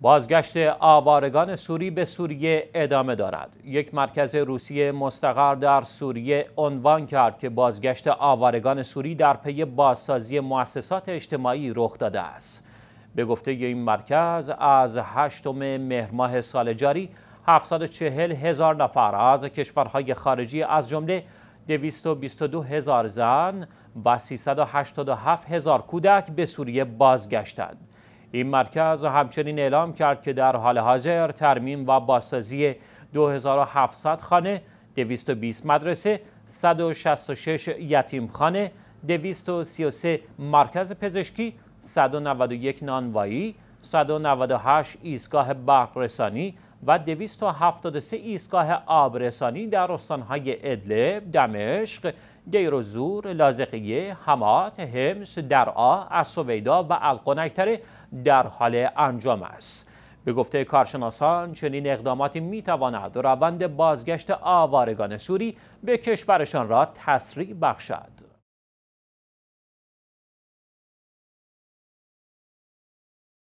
بازگشت آوارگان سوری به سوریه ادامه دارد. یک مرکز روسیه مستقر در سوریه عنوان کرد که بازگشت آوارگان سوری در پی بازسازی مؤسسات اجتماعی رخ داده است. به گفته این مرکز از هشتم ماه سال جاری 740 هزار نفر از کشورهای خارجی از جمله 222 هزار زن و 387 هزار کودک به سوریه بازگشتند. این مرکز همچنین اعلام کرد که در حال حاضر ترمیم و بازسازی 2700 خانه، 220 مدرسه، 166 یتیمخانه، 233 مرکز پزشکی، 191 نانوایی، 198 ایستگاه برقرسانی، و 273 ایستگاه آبرسانی در استانهای ادلب، دمشق، دیروزور، لازقیه، حمات، همس، درعا، اسویدا و القنکتره در حال انجام است. به گفته کارشناسان چنین اقداماتی می تواند روند بازگشت آوارگان سوری به کشورشان را تسریع بخشد.